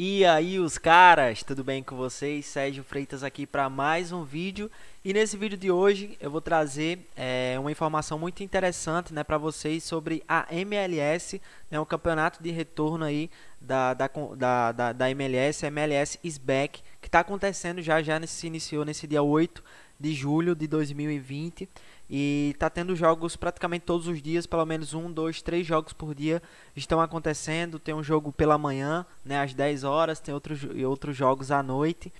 E aí, os caras, tudo bem com vocês? Sérgio Freitas aqui para mais um vídeo. E nesse vídeo de hoje eu vou trazer é, uma informação muito interessante né, para vocês sobre a MLS, né, o campeonato de retorno aí da, da, da, da, da MLS, MLS is back, que está acontecendo já, já se iniciou nesse dia 8 de julho de 2020 e está tendo jogos praticamente todos os dias, pelo menos um, dois, três jogos por dia estão acontecendo. Tem um jogo pela manhã, né, às 10 horas, tem outros outros jogos à noite.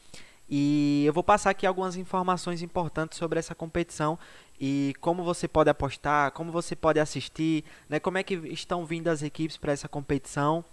E eu vou passar aqui algumas informações importantes sobre essa competição e como você pode apostar, como você pode assistir, né, como é que estão vindo as equipes para essa competição.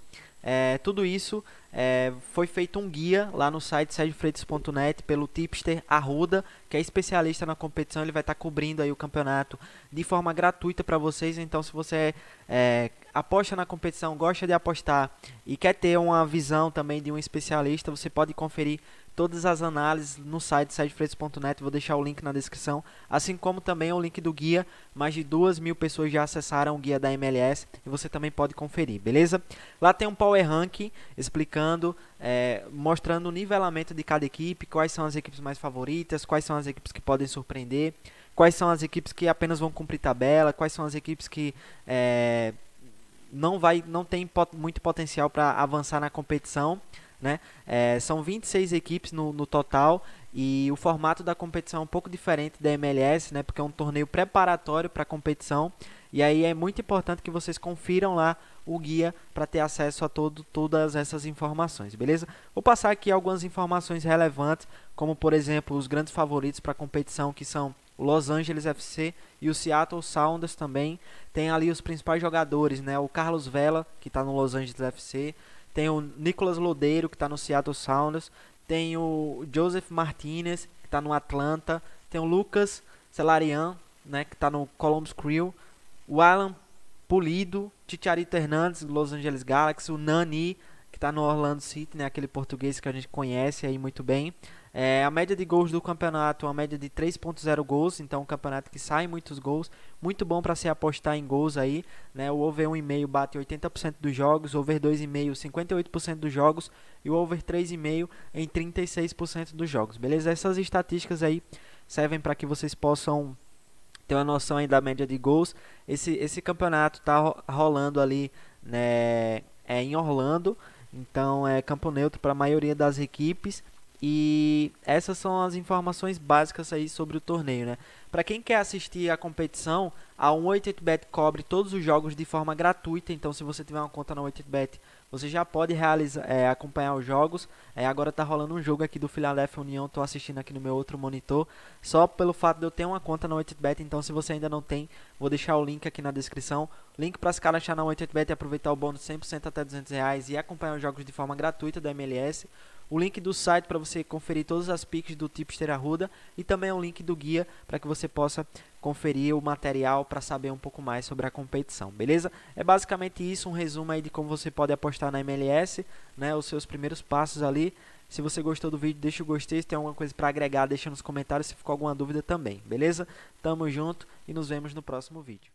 É, tudo isso é, foi feito um guia lá no site sergiofreitas.net pelo tipster Arruda, que é especialista na competição, ele vai estar tá cobrindo aí o campeonato de forma gratuita para vocês, então se você é, aposta na competição, gosta de apostar e quer ter uma visão também de um especialista, você pode conferir todas as análises no site sergiofreitas.net, vou deixar o link na descrição, assim como também também o é link do guia. Mais de 2 mil pessoas já acessaram o guia da MLS e você também pode conferir, beleza? Lá tem um Power rank explicando, é, mostrando o nivelamento de cada equipe, quais são as equipes mais favoritas, quais são as equipes que podem surpreender, quais são as equipes que apenas vão cumprir tabela, quais são as equipes que... É, não vai não tem pot muito potencial para avançar na competição né? É, são 26 equipes no, no, total e o formato da competição é um pouco diferente da MLS, né? porque é um torneio preparatório para a competição. E aí é muito importante que vocês confiram lá o guia para ter acesso a todo, todas essas informações, beleza? Vou passar aqui algumas informações relevantes, como por exemplo os grandes favoritos para a competição que são o Los Angeles FC e o Seattle Sounders também. Tem ali os principais jogadores, né? O Carlos Vela, que está no Los Angeles FC, tem o Nicolas Lodeiro, que está no Seattle Sounders. Tem o Joseph Martinez, que está no Atlanta. Tem o Lucas Celarian, né, que está no Columbus Crew. O Alan Pulido, Titiarito Hernandes, Los Angeles Galaxy. O Nani, que está no Orlando City, né, aquele português que a gente conhece aí muito bem. É, a média de gols do campeonato, uma média de 3.0 gols, então um campeonato que sai muitos gols, muito bom para se apostar em gols aí, né? O over 1,5 bate 80% dos jogos, over 2,5 58% dos jogos e o over 3,5 em 36% dos jogos. Beleza? Essas estatísticas aí servem para que vocês possam ter uma noção aí da média de gols. Esse esse campeonato tá rolando ali, né, é em Orlando, então é campo neutro para a maioria das equipes. E essas são as informações básicas aí sobre o torneio, né? Para quem quer assistir a competição, a 188bet cobre todos os jogos de forma gratuita, então se você tiver uma conta na 188bet, você já pode realizar, é, acompanhar os jogos. É, agora tá rolando um jogo aqui do Philadelphia União, tô assistindo aqui no meu outro monitor, só pelo fato de eu ter uma conta na 88bet, então se você ainda não tem, vou deixar o link aqui na descrição. Link para se cadastrar na 88bet e aproveitar o bônus 100% até 200 reais e acompanhar os jogos de forma gratuita da MLS o link do site para você conferir todas as piques do Tipster Arruda e também o link do guia para que você possa conferir o material para saber um pouco mais sobre a competição, beleza? É basicamente isso, um resumo aí de como você pode apostar na MLS, né, os seus primeiros passos ali. Se você gostou do vídeo, deixa o gostei, se tem alguma coisa para agregar, deixa nos comentários, se ficou alguma dúvida também, beleza? Tamo junto e nos vemos no próximo vídeo.